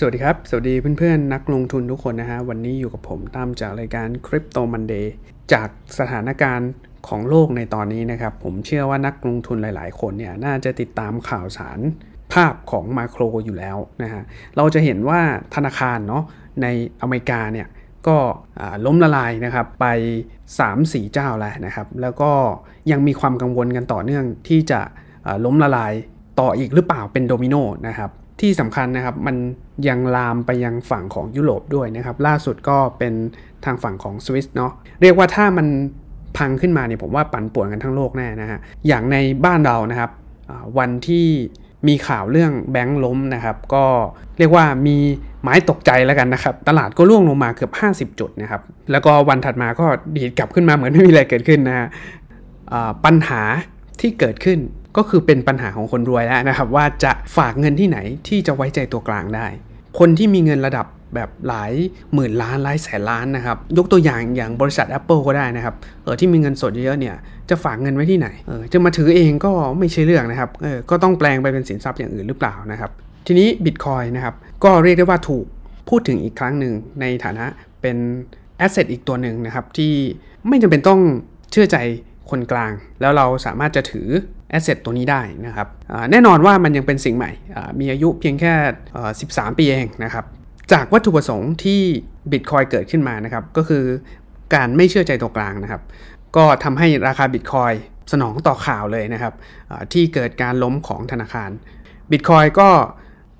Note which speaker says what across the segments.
Speaker 1: สวัสดีครับ สวัสดีเพื่อนๆ นักลงทุนทุกคนนะฮะวันนี้อยู่กับผมตามจากรายการ Crypto Monday จากสถานการณ์ของโลกในตอนนี้นะครับ ผมเชื่อว่านักลงทุนหลาย ๆ คนเนี่ยน่าจะติดตามข่าวสารภาพของมาโคร อยู่แล้วนะฮะเราจะเห็นว่าธนาคารเนาะในอเมริกาเนี่ยก็ล้มละลายนะครับไป 3-4 เจ้าแล้วนะครับแล้วก็ยังมีความกังวลกันต่อเนื่องที่จะล้มละลายต่ออีกหรือเปล่าเป็นโดมิโนนะครับที่สำคัญนะครับมันยังลามไปยังฝั่งของยุโรปด้วยนะครับ ล่าสุดก็เป็นทางฝั่งของสวิสเนาะเรียกว่าถ้ามันพังขึ้นมาเนี่ยผมว่าปั่นป่วนกันทั้งโลกแน่นะฮะอย่างในบ้านเรานะครับวันที่มีข่าวเรื่องแบงค์ล้มนะครับ ก็เรียกว่ามีไม้ตกใจแล้วกันนะครับ ตลาดก็ร่วงลงมาเกือบ 50 จุดนะครับ แล้วก็วันถัดมาก็ดีดกลับขึ้นมาเหมือนไม่มีอะไรเกิดขึ้นนะฮะปัญหาที่เกิดขึ้นก็คือเป็นปัญหาของคนรวยแล้วนะครับว่าจะฝากเงินที่ไหนที่จะไว้ใจตัวกลางได้ คนที่มีเงินระดับแบบหลายหมื่นล้านหลายแสนล้านนะครับ ยกตัวอย่างอย่างบริษัท Apple ก็ได้นะครับเออที่มีเงินสดเยอะเนี่ยจะฝากเงินไว้ที่ไหนเออจะมาถือเองก็ไม่ใช่เรื่องนะครับเออก็ต้องแปลงไปเป็นสินทรัพย์อย่างอื่นหรือเปล่านะครับ ทีนี้ Bitcoin นะครับก็เรียกได้ว่าถูกพูดถึงอีกครั้งหนึ่งในฐานะเป็นแอสเซทอีกตัวหนึ่งนะครับที่ไม่จำเป็นต้องเชื่อใจคนกลางแล้วเราสามารถจะถือแอสเซทตัวนี้ได้นะครับ แน่นอนว่ามันยังเป็นสิ่งใหม่ มีอายุเพียงแค่ 13 ปีเองนะครับ จากวัตถุประสงค์ที่บิตคอยเกิดขึ้นมานะครับ ก็คือการไม่เชื่อใจตัวกลางนะครับ ก็ทำให้ราคาบิตคอยสนองต่อข่าวเลยนะครับ ที่เกิดการล้มของธนาคารบิตคอยก็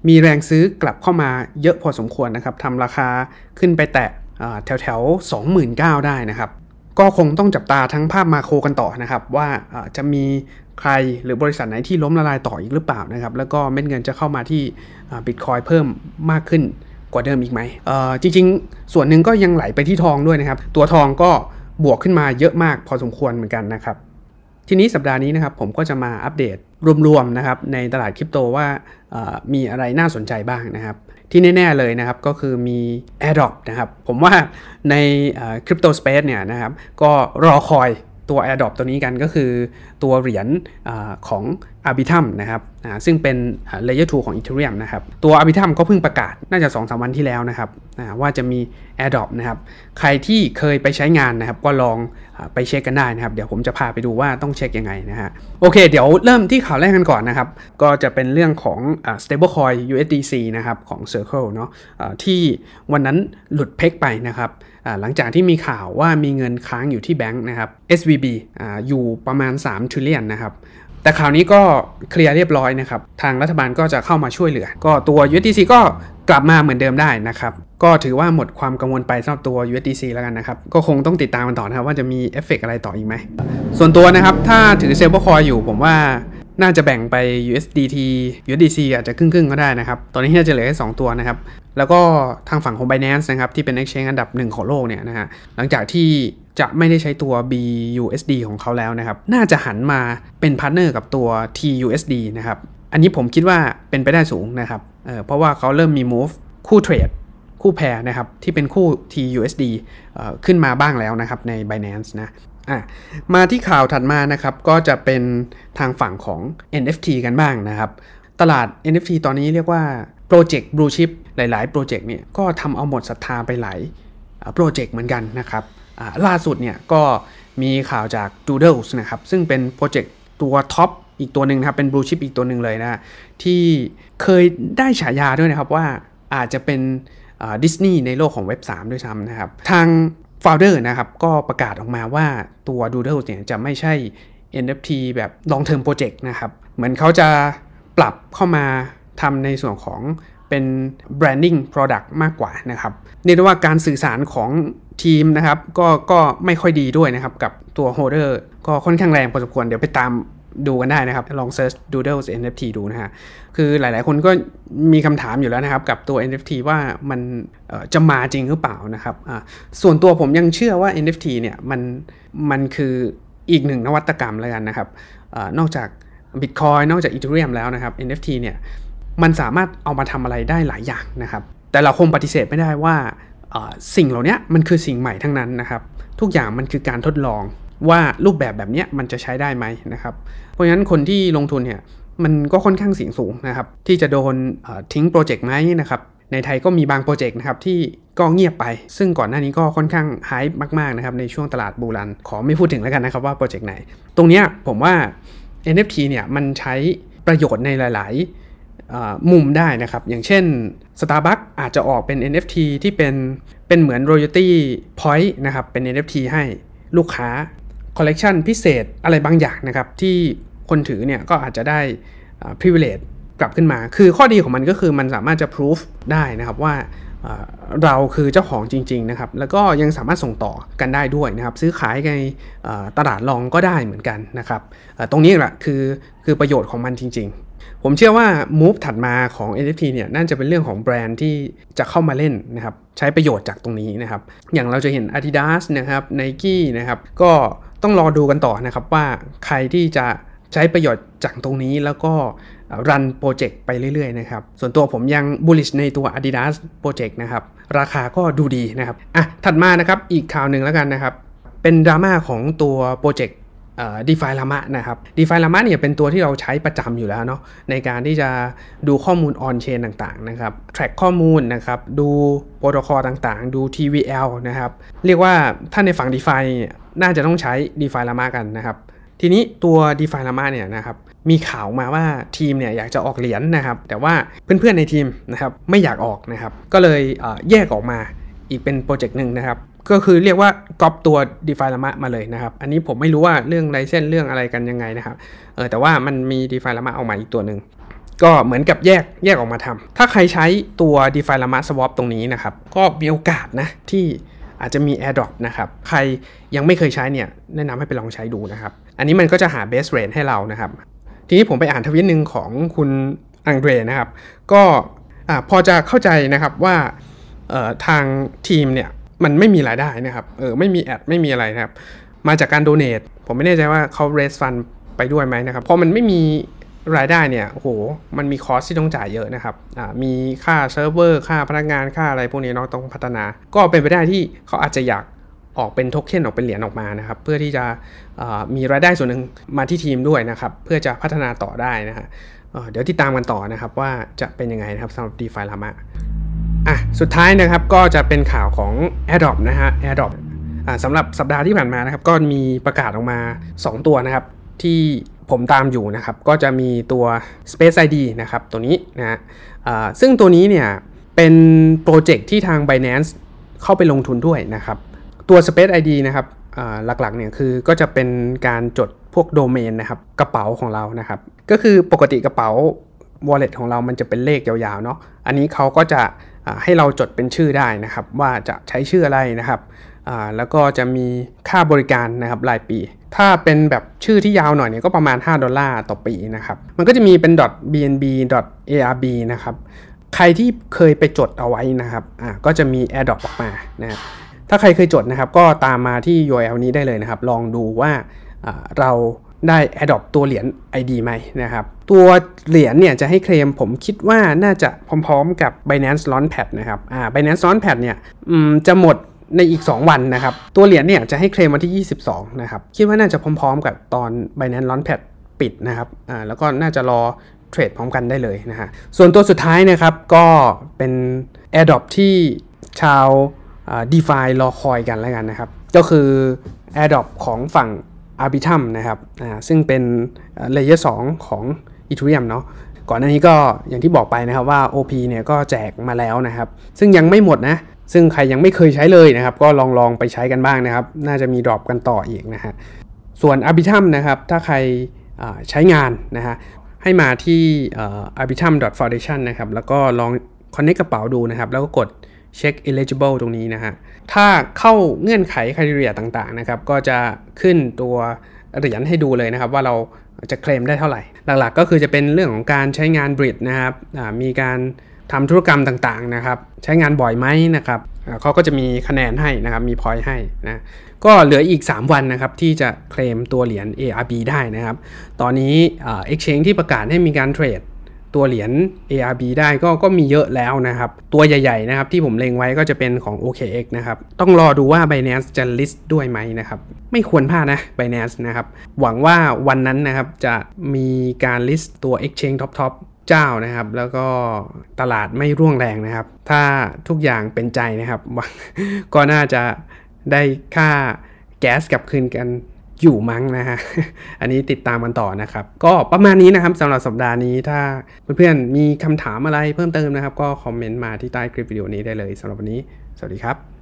Speaker 1: มีแรงซื้อกลับเข้ามาเยอะพอสมควรนะครับทำราคาขึ้นไปแตะแถวแถว29,000ได้นะครับก็คงต้องจับตาทั้งภาพมาโครกันต่อนะครับ ว่าจะมีใครหรือบริษัทไหนที่ล้มละลายต่ออีกหรือเปล่านะครับ แล้วก็เม็ดเงินจะเข้ามาที่บิตคอยเพิ่มมากขึ้นกว่าเดิมอีกไหม จริง ๆ ส่วนหนึ่งก็ยังไหลไปที่ทองด้วยนะครับ ตัวทองก็บวกขึ้นมาเยอะมากพอสมควรเหมือนกันนะครับทีนี้สัปดาห์นี้นะครับผมก็จะมาอัปเดตรวมๆนะครับในตลาดคริปโตว่ามีอะไรน่าสนใจบ้างนะครับที่แน่ๆเลยนะครับก็คือมี AirDrop นะครับผมว่าในคริปโตสเปซเนี่ยนะครับก็รอคอยตัว AirDrop ตัวนี้กันก็คือตัวเหรียญของ Arbitrum นะครับซึ่งเป็น Layer 2 ของ Ethereum นะครับ ตัว Arbitrum ก็เพิ่งประกาศน่าจะ 2-3 วันที่แล้วนะครับว่าจะมี AirDrop นะครับ ใครที่เคยไปใช้งานนะครับ ก็ลองไปเช็คกันได้นะครับ เดี๋ยวผมจะพาไปดูว่าต้องเช็คยังไงนะฮะโอเคเดี๋ยวเริ่มที่ข่าวแรกกันก่อนนะครับ ก็จะเป็นเรื่องของ stablecoin USDC นะครับ ของ Circle เนาะที่วันนั้นหลุดเพกไปนะครับหลังจากที่มีข่าวว่ามีเงินค้างอยู่ที่แบงค์นะครับ SVB อยู่ประมาณ3 trillion นะครับแต่คราวนี้ก็เคลียร์เรียบร้อยนะครับ ทางรัฐบาลก็จะเข้ามาช่วยเหลือ ก็ตัว USDC ก็กลับมาเหมือนเดิมได้นะครับ ก็ถือว่าหมดความกังวลไปสำหรับตัว USDC แล้วกันนะครับ ก็คงต้องติดตามกันต่อนะครับว่าจะมีเอฟเฟกอะไรต่ออีกไหม ส่วนตัวนะครับถ้าถือเซลล์คอยอยู่ผมว่าน่าจะแบ่งไป USDT USDC อาจจะครึ่งๆก็ได้นะครับ ตอนนี้น่าจะเหลือแค่2ตัวนะครับ แล้วก็ทางฝั่งของ Binance นะครับที่เป็น exchange อันดับหนึ่งของโลกเนี่ยนะฮะ หลังจากที่จะไม่ได้ใช้ตัว BUSD ของเขาแล้วนะครับ น่าจะหันมาเป็นพาร์ทเนอร์กับตัว TUSD นะครับ อันนี้ผมคิดว่าเป็นไปได้สูงนะครับเเพราะว่าเขาเริ่มมี move คู่เทรด คู่แพรนะครับ ที่เป็นคู่ TUSD ขึ้นมาบ้างแล้วนะครับใน Binance นะอ่ะมาที่ข่าวถัดมานะครับก็จะเป็นทางฝั่งของ NFT กันบ้างนะครับ ตลาด NFT ตอนนี้เรียกว่าโปรเจกต์บลูชิพหลาย ๆ โปรเจกต์เนี่ยก็ทำเอาหมดศรัทธาไปหลายโปรเจกต์เหมือนกันนะครับล่าสุดเนี่ยก็มีข่าวจาก Doodles นะครับซึ่งเป็นโปรเจกต์ตัวท็อปอีกตัวหนึ่งนะครับเป็นบลูชิพอีกตัวหนึ่งเลยนะที่เคยได้ฉายาด้วยนะครับว่าอาจจะเป็นดิสนีย์ในโลกของเว็บ3ด้วยซ้ำนะครับทางฟาวเดอร์นะครับก็ประกาศออกมาว่าตัว Doodle เนี่ยจะไม่ใช่ NFT แบบ long term project นะครับ เหมือนเขาจะปรับเข้ามาทำในส่วนของเป็น branding product มากกว่านะครับเนียกไว่าการสื่อสารของทีมนะครับ ก็ก็ไม่ค่อยดีด้วยนะครับ กับตัวโฮเดอร์ก็ค่อนข้างแรงพอสมควรเดี๋ยวไปตามดูกันได้นะครับ ลองเซิร์ช doodles NFT ดูนะฮะ คือหลายๆคนก็มีคำถามอยู่แล้วนะครับ กับตัว NFT ว่ามันจะมาจริงหรือเปล่านะครับส่วนตัวผมยังเชื่อว่า NFT เนี่ยมันมันคืออีกหนึ่งนวัตกรรมแล้วกันนะครับอนอกจาก Bitcoin นอกจาก Ethereum แล้วนะครับ NFT เนี่ยมันสามารถเอามาทำอะไรได้หลายอย่างนะครับ แต่เราคงปฏิเสธไม่ได้ว่าสิ่งเหล่านี้มันคือสิ่งใหม่ทั้งนั้นนะครับทุกอย่างมันคือการทดลองว่ารูปแบบแบบนี้มันจะใช้ได้ไหมนะครับ เพราะฉะนั้นคนที่ลงทุนเนี่ยมันก็ค่อนข้างเสี่ยงสูงนะครับที่จะโดนทิ้งโปรเจกต์ไหมนะครับในไทยก็มีบางโปรเจกต์นะครับที่ก็เงียบไป ซึ่งก่อนหน้านี้ก็ค่อนข้างหายมากๆนะครับในช่วงตลาดบูรันขอไม่พูดถึงแล้วกันนะครับว่าโปรเจกต์ไหน ตรงนี้ผมว่า NFT เนี่ยมันใช้ประโยชน์ในหลายๆ มุมได้นะครับอย่างเช่น Starbucks อาจจะออกเป็น NFT ที่เป็น เป็นเหมือน royalty point นะครับเป็น NFT ให้ลูกค้าคอลเลกชันพิเศษอะไรบางอย่างนะครับที่คนถือเนี่ยก็อาจจะได้ privilege กลับขึ้นมา คือข้อดีของมันก็คือมันสามารถจะ proof ได้นะครับว่าเราคือเจ้าของจริงๆนะครับแล้วก็ยังสามารถส่งต่อกันได้ด้วยนะครับซื้อขายในตลาดรองก็ได้เหมือนกันนะครับตรงนี้แหละคือคือประโยชน์ของมันจริง ๆผมเชื่อว่า move ถัดมาของ NFT เนี่ยน่าจะเป็นเรื่องของแบรนด์ที่จะเข้ามาเล่นนะครับใช้ประโยชน์จากตรงนี้นะครับ อย่างเราจะเห็น Adidas นะครับ Nike นะครับก็ต้องรอดูกันต่อนะครับว่าใครที่จะใช้ประโยชน์จากตรงนี้แล้วก็รันโปรเจกต์ไปเรื่อยๆนะครับส่วนตัวผมยังบูลลิชในตัว Adidas Project นะครับราคาก็ดูดีนะครับอ่ะถัดมานะครับอีกข่าวหนึ่งแล้วกันนะครับเป็นดราม่าของตัวโปรเจกต์ดีฟายลามะนะครับดีฟายลามะเนี่ยเป็นตัวที่เราใช้ประจำอยู่แล้วเนาะในการที่จะดูข้อมูลออนเชนต่างๆนะครับแทร็กข้อมูลนะครับดูโปรโตคอลต่างๆ ดู TVL นะครับ เรียกว่าถ้าในฝั่งดีฟายน่าจะต้องใช้ดีฟายลามะกันนะครับ ทีนี้ตัว d e f ยลามะเนี่ยนะครับมีข่าวมาว่าทีมเนี่ยอยากจะออกเหรียญนนะครับ แต่ว่าเพื่อนๆในทีมนะครับไม่อยากออกนะครับ ก็เลยแยกออกมาอีกเป็นโปรเจกต์หนึ่งนะครับก็คือเรียกว่าก๊อปตัว d e f i l a m a มาเลยนะครับ อันนี้ผมไม่รู้ว่าเรื่องไรเส้นเรื่องอะไรกันยังไงนะครับ เออแต่ว่ามันมี d e f i l a m a ออกมาอีกตัวหนึ่ง ก็เหมือนกับแยกแยกออกมาทำ ถ้าใครใช้ตัว d e f i l a m a Swap ตรงนี้นะครับ ก็มีโอกาสนะที่อาจจะมี AirDrop นะครับ ใครยังไม่เคยใช้เนี่ยแนะนำให้ไปลองใช้ดูนะครับ อันนี้มันก็จะหา b e s t rate ให้เรานะครับ ทีนี้ผมไปอ่านทวิตหนึ่งของคุณอังเดรนะครับ ก็พอจะเข้าใจนะครับว่าทางทีมเนี่ยมันไม่มีรายได้นะครับ เออ ไม่มี แอด ไม่มีอะไรนะครับ มาจากการโดเนท ผมไม่แน่ใจว่าเขาเรสฟันไปด้วยไหมนะครับพอมันไม่มีรายได้เนี่ยโหมันมีคอสที่ต้องจ่ายเยอะนะครับอ่า มีค่าเซิร์ฟเวอร์ ค่าพนักงาน ค่าอะไรพวกนี้เนาะต้องพัฒนา ก็เป็นไปได้ที่เขาอาจจะอยากออกเป็นโทเค็นออกเป็นเหรียญออกมานะครับ เพื่อที่จะมีรายได้ส่วนหนึ่งมาที่ทีมด้วยนะครับ เพื่อจะพัฒนาต่อได้นะฮะเดี๋ยวติดตามกันต่อนะครับว่าจะเป็นยังไงนะครับสำหรับีไฟล์ลามะอ่ะสุดท้ายนะครับก็จะเป็นข่าวของ a d ด o p นะฮะ a อ r d r o p อ่าสำหรับสัปดาห์ที่ผ่านมานะครับ ก็มีประกาศออกมา 2 ตัวนะครับที่ผมตามอยู่นะครับก็จะมีตัว Space ID นะครับตัวนี้นะฮะซึ่งตัวนี้เนี่ยเป็นโปรเจกต์ที่ทาง Binance เข้าไปลงทุนด้วยนะครับตัว Space ID นะครับหลักๆเนี่ยคือก็จะเป็นการจดพวกโดเมนนะครับกระเป๋าของเรานะครับก็คือปกติกระเป๋า wallet ของเรามันจะเป็นเลขยาวๆเนาะอันนี้เขาก็จะให้เราจดเป็นชื่อได้นะครับ ว่าจะใช้ชื่ออะไรนะครับ แล้วก็จะมีค่าบริการนะครับรายปี ถ้าเป็นแบบชื่อที่ยาวหน่อยเนี่ยก็ประมาณ5ดอลลาร์ต่อปีนะครับมันก็จะมีเป็น .bnb .arb นะครับ ใครที่เคยไปจดเอาไว้นะครับ ก็จะมี AirDrop ออกมานะครับถ้าใครเคยจดนะครับก็ตามมาที่ URL นี้ได้เลยนะครับ ลองดูว่าเราได้ Adopt ตัวเหรียญ ID ไหมนะครับตัวเหรียญเนี่ยจะให้เคลมผมคิดว่าน่าจะพร้อมๆกับ Binance Launchpad นะครับอ่า Binance Launchpad เนี่ยจะหมดในอีก 2 วันนะครับตัวเหรียญเนี่ยจะให้เคลมวันที่ 22นะครับคิดว่าน่าจะพร้อมๆกับตอน Binance Launchpad ปิดนะครับอ่าแล้วก็น่าจะรอเทรดพร้อมกันได้เลยนะฮะส่วนตัวสุดท้ายนะครับก็เป็น Adopt ที่ชาวดีฟารอคอยกันแล้วกันนะครับก็คือ Adopt ของฝั่ง Arbitrum นะครับซึ่งเป็นเลเยอร์2ของ Ethereum เนาะ ก่อนหน้านี้ก็อย่างที่บอกไปนะครับว่า OP เนี่ยก็แจกมาแล้วนะครับ ซึ่งยังไม่หมดนะ ซึ่งใครยังไม่เคยใช้เลยนะครับ ก็ลองลองไปใช้กันบ้างนะครับ น่าจะมีดรอปกันต่ออีกนะฮะ ส่วน Arbitrum นะครับ ถ้าใครใช้งานนะฮะให้มาที่ arbitrum foundation นะครับ แล้วก็ลองคอนเนคกระเป๋าดูนะครับแล้วก็กดเช็ค eligible ตรงนี้นะฮะ ถ้าเข้าเงื่อนไขคุณเรียต่างๆนะครับ ก็จะขึ้นตัวเหรียญให้ดูเลยนะครับ ว่าเราจะเคลมได้เท่าไหร่ หลักๆก็คือจะเป็นเรื่องของการใช้งานบริดนะครับมีการทำธุรกรรมต่างๆนะครับ ใช้งานบ่อยไหมนะครับเขาก็จะมีคะแนนให้นะครับ มีพอยต์ให้นะก็เหลืออีก 3 วันนะครับที่จะเคลมตัวเหรียญ ARB ได้นะครับ ตอนนี้ Exchange ที่ประกาศให้มีการเทรดตัวเหรียญ ARB ได้ก็ก็มีเยอะแล้วนะครับ ตัวใหญ่ๆนะครับที่ผมเล็งไว้ก็จะเป็นของ OKX นะครับ ต้องรอดูว่า Binance จะ list ด้วยไหมนะครับ ไม่ควรพลาดนะ Binance นะครับ หวังว่าวันนั้นนะครับจะมีการ list ตัว Exchange Top Top เจ้านะครับแล้วก็ตลาดไม่ร่วงแรงนะครับ ถ้าทุกอย่างเป็นใจนะครับก็น่าจะได้ค่าแก๊สกลับคืนกันอยู่มั้งนะฮะอันนี้ติดตามกันต่อนะครับ ก็ประมาณนี้นะครับสำหรับสัปดาห์นี้ถ้าเพื่อนๆมีคำถามอะไรเพิ่มเติมนะครับ ก็คอมเมนต์มาที่ใต้คลิปวิดีโอนี้ได้เลยสำหรับวันนี้ สวัสดีครับ